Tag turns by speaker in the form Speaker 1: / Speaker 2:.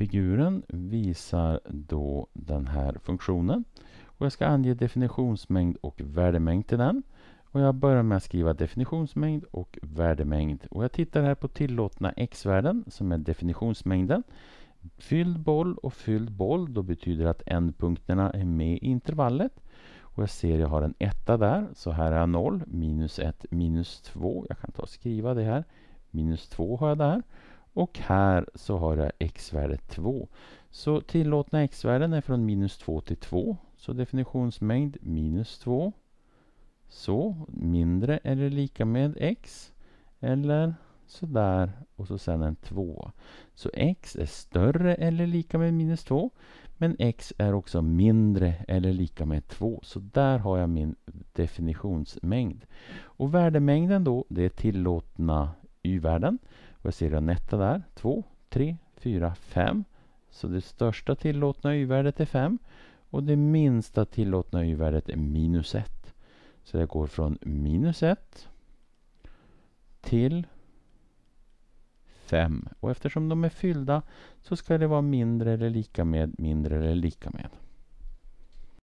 Speaker 1: Figuren visar då den här funktionen. Och jag ska ange definitionsmängd och värdemängd till den. Och jag börjar med att skriva definitionsmängd och värdemängd. Och jag tittar här på tillåtna x-värden som är definitionsmängden. Fylld boll och fylld boll, då betyder det att ändpunkterna är med i intervallet. Och jag ser att jag har en etta där, så här är jag 0, minus 1, minus 2. Jag kan ta och skriva det här. Minus 2 har jag där. Och här så har jag x-värdet 2. Så tillåtna x-värden är från minus 2 till 2. Så definitionsmängd minus 2. Så, mindre eller lika med x. Eller sådär och så sen en 2. Så x är större eller lika med minus 2. Men x är också mindre eller lika med 2. Så där har jag min definitionsmängd. Och värdemängden då, det är tillåtna y-värden. Och jag ser Anetta där. 2, 3, 4, 5. Så det största tillåtna y-värdet är 5. Och det minsta tillåtna y-värdet är minus 1. Så jag går från minus 1 till 5. Och eftersom de är fyllda så ska det vara mindre eller lika med mindre eller lika med.